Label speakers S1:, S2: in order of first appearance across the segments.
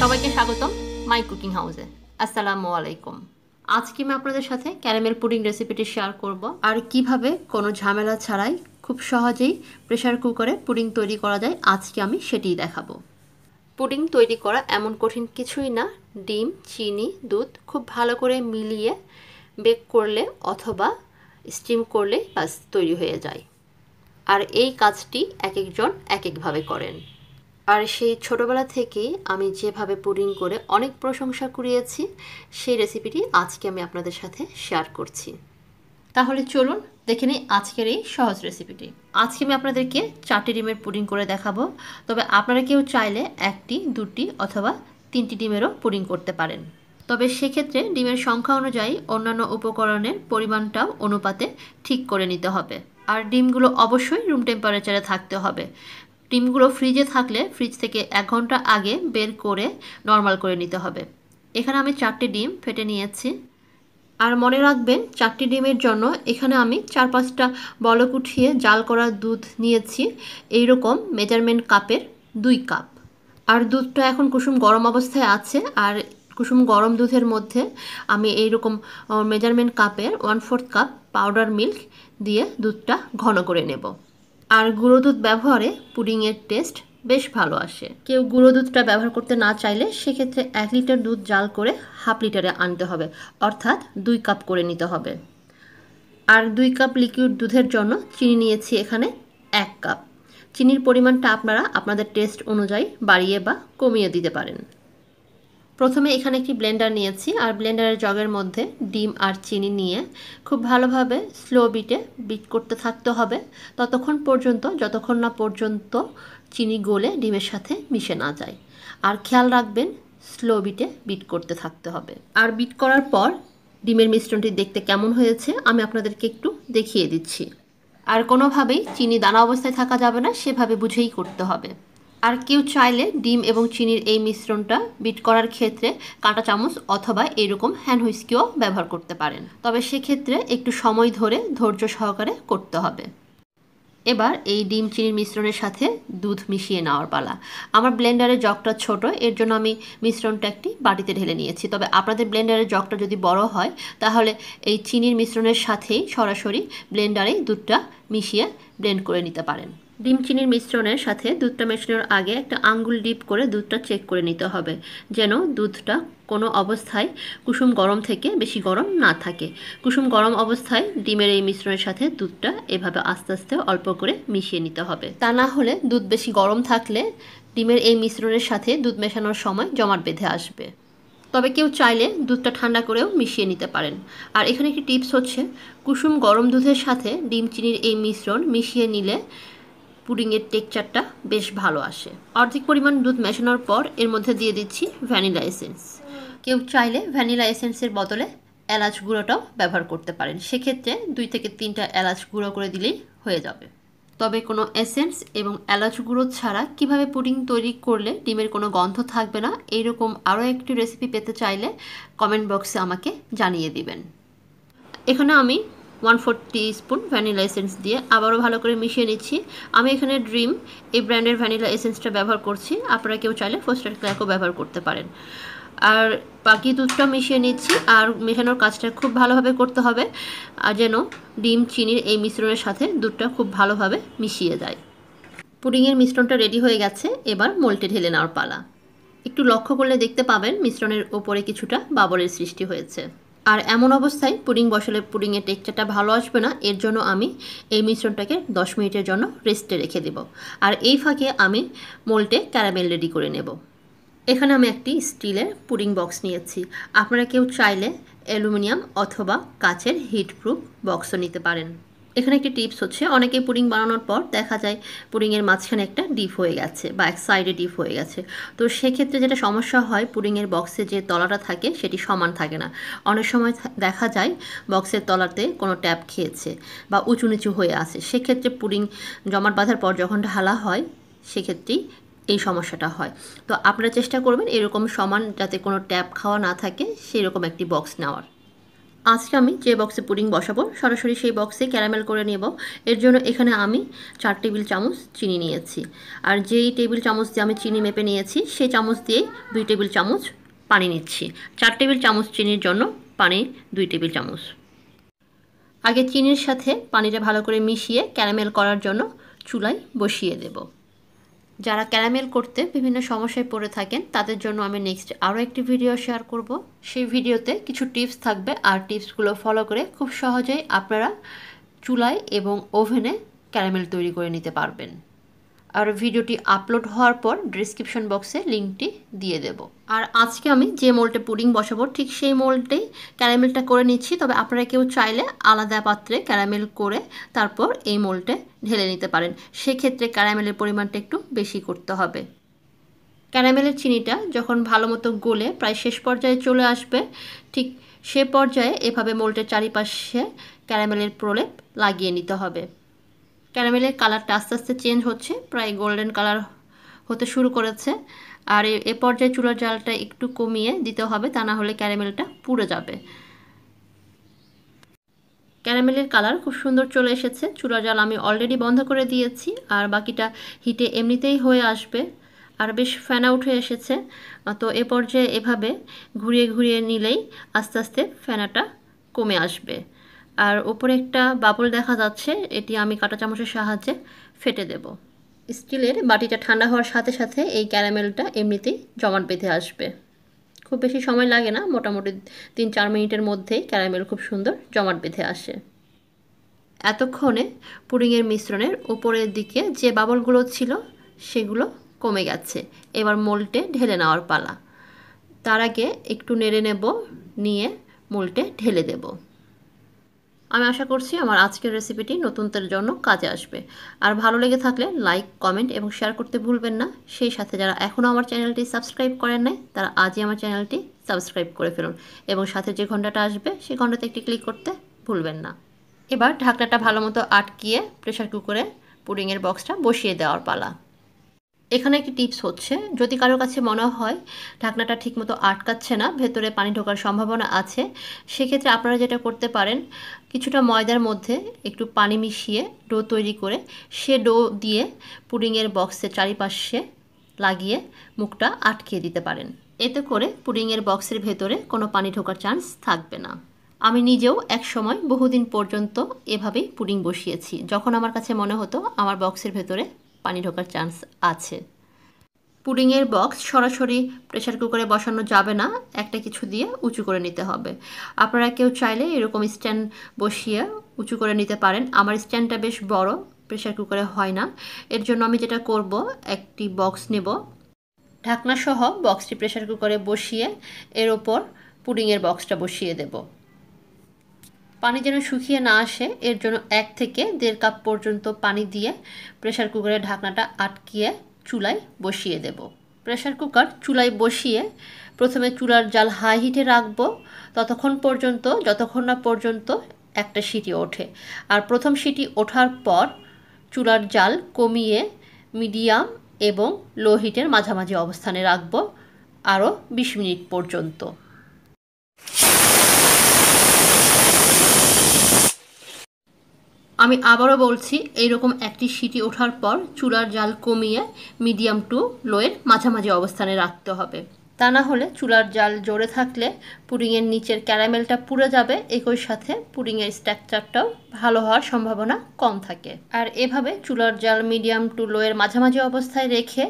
S1: সবাইকে স্বাগতম my cooking হাউসে আসসালামু আলাইকুম আজকে আমি আপনাদের সাথে ক্যারামেল পুডিং রেসিপিটি শেয়ার করব আর কিভাবে কোনো ঝামেলা ছাড়াই খুব সহজেই প্রেশার কুকারে পুডিং তৈরি করা যায় আজকে আমি সেটিই দেখাবো পুডিং তৈরি করা এমন কঠিন কিছুই না ডিম চিনি দুধ খুব ভালো করে মিলিয়ে বেক করলে অথবা স্টিম করলে বাস তৈরি হয়ে যায় আর এই কাজটি এক একজন এক একভাবে করেন আর সেই ছোটোবেলা থেকেই আমি যেভাবে পুডিং করে অনেক প্রশংসা কুড়িয়েছি সেই রেসিপিটি আজকে আমি আপনাদের সাথে শেয়ার করছি তাহলে চলুন দেখে নিই আজকের এই সহজ রেসিপিটি আজকে আমি আপনাদেরকে চারটি ডিমের পুডিং করে দেখাবো তবে আপনারা কেউ চাইলে একটি দুটি অথবা তিনটি ডিমেরও পুডিং করতে পারেন তবে সেক্ষেত্রে ডিমের সংখ্যা অনুযায়ী অন্যান্য উপকরণের পরিমাণটাও অনুপাতে ঠিক করে নিতে হবে আর ডিমগুলো অবশ্যই রুম টেম্পারেচারে থাকতে হবে ডিমগুলো ফ্রিজে থাকলে ফ্রিজ থেকে এক ঘন্টা আগে বের করে নর্মাল করে নিতে হবে এখানে আমি চারটি ডিম ফেটে নিয়েছি আর মনে রাখবেন চারটি ডিমের জন্য এখানে আমি চার পাঁচটা বলক উঠিয়ে জাল করা দুধ নিয়েছি এই রকম মেজারমেন্ট কাপের দুই কাপ আর দুধটা এখন কুসুম গরম অবস্থায় আছে আর কুসুম গরম দুধের মধ্যে আমি এই রকম মেজারমেন্ট কাপের one fourth cup powder milk দিয়ে দুধটা ঘন করে নেব আর গুঁড়ো দুধ ব্যবহারে পুডিংয়ের টেস্ট বেশ ভালো আসে কেউ গুঁড়ো দুধটা ব্যবহার করতে না চাইলে সেক্ষেত্রে এক লিটার দুধ জাল করে হাফ লিটারে আনতে হবে অর্থাৎ দুই কাপ করে নিতে হবে আর দুই কাপ লিকুইড দুধের জন্য চিনি নিয়েছি এখানে এক কাপ চিনির পরিমাণটা আপনারা আপনাদের টেস্ট অনুযায়ী বাড়িয়ে বা কমিয়ে দিতে পারেন প্রথমে এখানে একটি ব্লেন্ডার নিয়েছি আর ব্লেন্ডারের জগের মধ্যে ডিম আর চিনি নিয়ে খুব ভালোভাবে স্লো বিটে বিট করতে থাকতে হবে ততক্ষণ পর্যন্ত যতক্ষণ না পর্যন্ত চিনি গলে ডিমের সাথে মিশে না যায় আর খেয়াল রাখবেন স্লো বিটে বিট করতে থাকতে হবে আর বিট করার পর ডিমের মিশ্রণটি দেখতে কেমন হয়েছে আমি আপনাদেরকে একটু দেখিয়ে দিচ্ছি আর কোনোভাবেই চিনি দানা অবস্থায় থাকা যাবে না সেভাবে বুঝেই করতে হবে আর কেউ চাইলে ডিম এবং চিনির এই মিশ্রণটা বিট করার ক্ষেত্রে কাঁটা চামচ অথবা এরকম হ্যান্ড হুইস্কিও ব্যবহার করতে পারেন তবে সেক্ষেত্রে একটু সময় ধরে ধৈর্য সহকারে করতে হবে এবার এই ডিম চিনির মিশ্রণের সাথে দুধ মিশিয়ে নেওয়ার পালা আমার ব্লেন্ডারের জগটা ছোট এর জন্য আমি মিশ্রণটা একটি বাটিতে ঢেলে নিয়েছি তবে আপনাদের ব্লেন্ডারের জগটা যদি বড় হয় তাহলে এই চিনির মিশ্রণের সাথেই সরাসরি ব্লেন্ডারেই দুধটা মিশিয়ে ব্লেন্ড করে নিতে পারেন ডিম চিনির মিশ্রণের সাথে দুধটা মেশানোর আগে একটা আঙ্গুল ডিপ করে দুধটা চেক করে নিতে হবে যেন দুধটা কোনো অবস্থায় কুসুম গরম থেকে বেশি গরম না থাকে কুসুম গরম অবস্থায় ডিমের এই মিশ্রণের সাথে দুধটা এভাবে আস্তে আস্তে অল্প করে মিশিয়ে নিতে হবে তা না হলে দুধ বেশি গরম থাকলে ডিমের এই মিশ্রণের সাথে দুধ মেশানোর সময় জমাট বেঁধে আসবে তবে কেউ চাইলে দুধটা ঠান্ডা করেও মিশিয়ে নিতে পারেন আর এখানে একটি টিপস হচ্ছে কুসুম গরম দুধের সাথে ডিম চিনির এই মিশ্রণ মিশিয়ে নিলে পুডিংয়ের টেকচারটা বেশ ভালো আসে অর্ধেক পরিমাণ দুধ মেশানোর পর এর মধ্যে দিয়ে দিচ্ছি ভ্যানিলা এসেন্স কেউ চাইলে ভ্যানিলা এসেন্সের বদলে এলাচ গুঁড়োটাও ব্যবহার করতে পারেন সেক্ষেত্রে দুই থেকে তিনটা এলাচ গুঁড়ো করে দিলেই হয়ে যাবে তবে কোনো এসেন্স এবং এলাচ গুঁড়ো ছাড়া কিভাবে পুডিং তৈরি করলে ডিমের কোনো গন্ধ থাকবে না এইরকম আরও একটি রেসিপি পেতে চাইলে কমেন্ট বক্সে আমাকে জানিয়ে দিবেন এখানে আমি one four spoon vanilla essence দিয়ে আবারও ভালো করে মিশিয়ে নিচ্ছি আমি এখানে ড্রিম এই ব্র্যান্ডের ভ্যানিলা এসেন্সটা ব্যবহার করছি আপনারা কেউ চাইলে ফোস্টার ক্ল্যাকও ব্যবহার করতে পারেন আর বাকি দুধটা মিশিয়ে নিচ্ছি আর মেশানোর কাজটা খুব ভালোভাবে করতে হবে আর যেন ডিম চিনির এই মিশ্রণের সাথে দুধটা খুব ভালোভাবে মিশিয়ে যায় পুডিংয়ের মিশ্রণটা রেডি হয়ে গেছে এবার মোল্টে ঢেলে নেওয়ার পালা একটু লক্ষ্য করলে দেখতে পাবেন মিশ্রণের ওপরে কিছুটা বাবরের সৃষ্টি হয়েছে আর এমন অবস্থায় পুডিং বসালে পুডিংয়ের টেক্সচারটা ভালো আসবে না এর জন্য আমি এই মিশ্রণটাকে 10 মিনিটের জন্য রেস্টে রেখে দেব আর এই ফাঁকে আমি মোল্টে ক্যারামেল রেডি করে নেব এখানে আমি একটি স্টিলের পুডিং বক্স নিয়েছি আপনারা কেউ চাইলে অ্যালুমিনিয়াম অথবা কাচের হিটপ্রুফ বক্সও নিতে পারেন এখানে একটি টিপস হচ্ছে অনেকে পুডিং বানানোর পর দেখা যায় পুডিংয়ের মাঝখানে একটা ডিপ হয়ে গেছে বা এক সাইডে ডিপ হয়ে গেছে তো সেক্ষেত্রে যেটা সমস্যা হয় পুডিংয়ের বক্সে যে তলাটা থাকে সেটি সমান থাকে না অনেক সময় দেখা যায় বক্সের তলাতে কোনো ট্যাপ খেয়েছে বা উঁচু নিচু হয়ে আছে সেক্ষেত্রে পুডিং জমাট বাঁধার পর যখন ঢালা হয় সেক্ষেত্রেই এই সমস্যাটা হয় তো আপনারা চেষ্টা করবেন এরকম সমান যাতে কোনো ট্যাপ খাওয়া না থাকে সেই রকম একটি বক্স নেওয়ার আজকে আমি যে বক্সে পুডিং বসাবো সরাসরি সেই বক্সে ক্যারামেল করে নেব এর জন্য এখানে আমি চার টেবিল চামচ চিনি নিয়েছি আর যেই টেবিল চামচ দিয়ে আমি চিনি মেপে নিয়েছি সেই চামচ দিয়ে দুই টেবিল চামচ পানি নিচ্ছি চার টেবিল চামচ চিনির জন্য পানি দুই টেবিল চামচ আগে চিনির সাথে পানিটা ভালো করে মিশিয়ে ক্যারামেল করার জন্য চুলায় বসিয়ে দেবো যারা ক্যারামেল করতে বিভিন্ন সমস্যায় পড়ে থাকেন তাদের জন্য আমি নেক্সট আরও একটি ভিডিও শেয়ার করব সেই ভিডিওতে কিছু টিপস থাকবে আর টিপসগুলো ফলো করে খুব সহজেই আপনারা চুলায় এবং ওভেনে ক্যারামেল তৈরি করে নিতে পারবেন আর ভিডিওটি আপলোড হওয়ার পর ডিসক্রিপশন বক্সে লিঙ্কটি দিয়ে দেব আর আজকে আমি যে মোল্ডে পুডিং বসাবো ঠিক সেই মোলটেই ক্যারামেলটা করে নিচ্ছি তবে আপনারা কেউ চাইলে আলাদা পাত্রে ক্যারামেল করে তারপর এই মোলটে ঢেলে নিতে পারেন সেক্ষেত্রে ক্যারামেলের পরিমাণটা একটু বেশি করতে হবে ক্যারামেলের চিনিটা যখন ভালো মতো গলে প্রায় শেষ পর্যায়ে চলে আসবে ঠিক সে পর্যায়ে এভাবে মোল্টের চারিপাশে ক্যারামেলের প্রলেপ লাগিয়ে নিতে হবে ক্যারামেলের কালারটা আস্তে আস্তে চেঞ্জ হচ্ছে প্রায় গোল্ডেন কালার হতে শুরু করেছে আর এ পর্যায়ে চুলার জালটা একটু কমিয়ে দিতে হবে তা না হলে ক্যারামেলটা পুড়ে যাবে ক্যারামেলের কালার খুব সুন্দর চলে এসেছে চুলা জাল আমি অলরেডি বন্ধ করে দিয়েছি আর বাকিটা হিটে এমনিতেই হয়ে আসবে আর বেশ ফেনা উঠে এসেছে তো এ পর্যায়ে এভাবে ঘুরিয়ে ঘুরিয়ে নিলেই আস্তে আস্তে ফেনাটা কমে আসবে আর ওপরে একটা বাবল দেখা যাচ্ছে এটি আমি কাটা চামচের সাহায্যে ফেটে দেব স্টিলের বাটিটা ঠান্ডা হওয়ার সাথে সাথে এই ক্যারামেলটা এমনিতেই জমাট বেঁধে আসবে খুব বেশি সময় লাগে না মোটামুটি তিন চার মিনিটের মধ্যেই ক্যারামেল খুব সুন্দর জমাট বেঁধে আসে এতক্ষণে পুডিংয়ের মিশ্রণের উপরের দিকে যে বাবলগুলো ছিল সেগুলো কমে গেছে এবার মোল্টে ঢেলে নেওয়ার পালা তার আগে একটু নেড়ে নেব নিয়ে মোল্টে ঢেলে দেবো আমি আশা করছি আমার আজকের রেসিপিটি নতুনদের জন্য কাজে আসবে আর ভালো লেগে থাকলে লাইক কমেন্ট এবং শেয়ার করতে ভুলবেন না সেই সাথে যারা এখনও আমার চ্যানেলটি সাবস্ক্রাইব করেন নাই তারা আজই আমার চ্যানেলটি সাবস্ক্রাইব করে ফেলুন এবং সাথে যে ঘন্টাটা আসবে সেই ঘন্টাতে একটি ক্লিক করতে ভুলবেন না এবার ঢাকনাটা ভালো মতো আটকিয়ে প্রেশার কুকারে পুডিংয়ের বক্সটা বসিয়ে দেওয়ার পালা এখানে একটি টিপস হচ্ছে যদি কারোর কাছে মনে হয় ঢাকনাটা ঠিকমতো আটকাচ্ছে না ভেতরে পানি ঢোকার সম্ভাবনা আছে সেক্ষেত্রে আপনারা যেটা করতে পারেন কিছুটা ময়দার মধ্যে একটু পানি মিশিয়ে ডো তৈরি করে সে ডো দিয়ে পুডিংয়ের বক্সের চারিপাশে লাগিয়ে মুখটা আটকিয়ে দিতে পারেন এতে করে পুডিংয়ের বক্সের ভেতরে কোনো পানি ঢোকার চান্স থাকবে না আমি নিজেও এক সময় বহুদিন পর্যন্ত এভাবেই পুডিং বসিয়েছি যখন আমার কাছে মনে হতো আমার বক্সের ভেতরে পানি ঢোকার চান্স আছে পুডিংয়ের বক্স সরাসরি প্রেশার কুকারে বসানো যাবে না একটা কিছু দিয়ে উঁচু করে নিতে হবে আপনারা কেউ চাইলে এরকম স্ট্যান্ড বসিয়ে উঁচু করে নিতে পারেন আমার স্ট্যান্ডটা বেশ বড় প্রেশার কুকারে হয় না এর জন্য আমি যেটা করব একটি বক্স নেব ঢাকনাসহ বক্সটি প্রেশার কুকারে বসিয়ে এর ওপর পুডিংয়ের বক্সটা বসিয়ে দেবো পানি যেন শুকিয়ে না আসে এর জন্য এক থেকে দেড় কাপ পর্যন্ত পানি দিয়ে প্রেশার কুকারের ঢাকনাটা আটকিয়ে চুলায় বসিয়ে দেব প্রেশার কুকার চুলায় বসিয়ে প্রথমে চুলার জাল হাই হিটে রাখবো ততক্ষণ পর্যন্ত যতক্ষণ না পর্যন্ত একটা সিটি ওঠে আর প্রথম সিটি ওঠার পর চুলার জাল কমিয়ে মিডিয়াম এবং লো হিটের মাঝামাঝি অবস্থানে রাখবো আরও বিশ মিনিট পর্যন্ত আমি আবারও বলছি এইরকম একটি সিটি ওঠার পর চুলার জাল কমিয়ে মিডিয়াম টু লোয়ের মাঝামাঝি অবস্থানে রাখতে হবে তা না হলে চুলার জাল জোরে থাকলে পুডিংয়ের নিচের ক্যারামেলটা পুড়ে যাবে একই সাথে পুডিংয়ের স্ট্রাকচারটাও ভালো হওয়ার সম্ভাবনা কম থাকে আর এভাবে চুলার জাল মিডিয়াম টু লোয়ের মাঝামাঝি অবস্থায় রেখে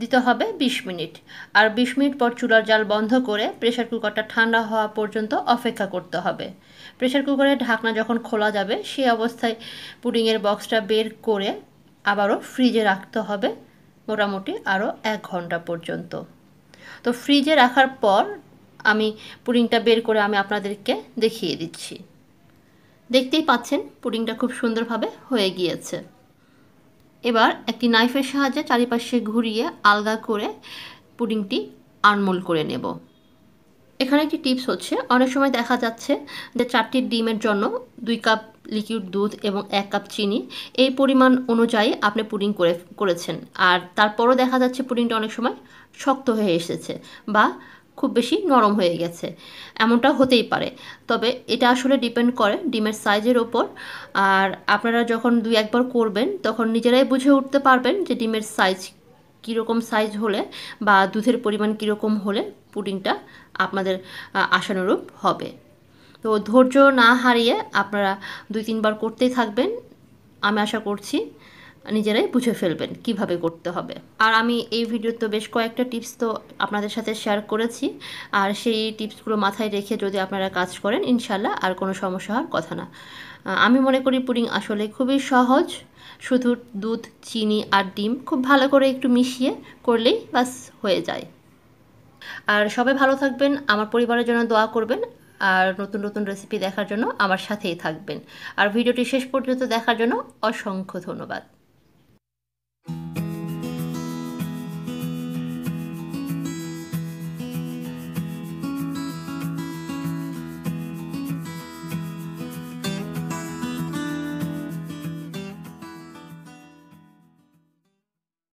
S1: দিতে হবে ২০ মিনিট আর ২০ মিনিট পর চুলার জাল বন্ধ করে প্রেশার কুকারটা ঠান্ডা হওয়া পর্যন্ত অপেক্ষা করতে হবে প্রেশার কুকারের ঢাকনা যখন খোলা যাবে সেই অবস্থায় পুডিংয়ের বক্সটা বের করে আবারও ফ্রিজে রাখতে হবে মোটামুটি আরও এক ঘন্টা পর্যন্ত তো ফ্রিজে রাখার পর আমি পুডিংটা বের করে আমি আপনাদেরকে দেখিয়ে দিচ্ছি দেখতেই পাচ্ছেন পুডিংটা খুব সুন্দরভাবে হয়ে গিয়েছে এবার একটি নাইফের সাহায্যে চারিপাশে ঘুরিয়ে আলগা করে পুডিংটি আনমোল করে নেব এখানে একটি টিপস হচ্ছে অনেক সময় দেখা যাচ্ছে যে চারটি ডিমের জন্য দুই কাপ লিকুইড দুধ এবং এক কাপ চিনি এই পরিমাণ অনুযায়ী আপনি পুডিং করে করেছেন আর তারপরও দেখা যাচ্ছে পুডিংটা অনেক সময় শক্ত হয়ে এসেছে বা খুব বেশি নরম হয়ে গেছে এমনটা হতেই পারে তবে এটা আসলে ডিপেন্ড করে ডিমের সাইজের ওপর আর আপনারা যখন দুই একবার করবেন তখন নিজেরাই বুঝে উঠতে পারবেন যে ডিমের সাইজ কীরকম সাইজ হলে বা দুধের পরিমাণ কীরকম হলে পুডিংটা আপনাদের আশানুরূপ হবে তো ধৈর্য না হারিয়ে আপনারা দুই তিনবার করতেই থাকবেন আমি আশা করছি নিজেরাই বুঝে ফেলবেন কিভাবে করতে হবে আর আমি এই ভিডিওর তো বেশ কয়েকটা টিপস তো আপনাদের সাথে শেয়ার করেছি আর সেই টিপসগুলো মাথায় রেখে যদি আপনারা কাজ করেন ইনশাল্লাহ আর কোনো সমস্যা হওয়ার কথা না আমি মনে করি পুডিং আসলে খুবই সহজ শুধু দুধ চিনি আর ডিম খুব ভালো করে একটু মিশিয়ে করলেই বাস হয়ে যায় আর সবাই ভালো থাকবেন আমার পরিবারের জন্য দোয়া করবেন আর নতুন নতুন রেসিপি দেখার জন্য আমার সাথেই থাকবেন আর ভিডিওটি শেষ পর্যন্ত দেখার জন্য অসংখ্য ধন্যবাদ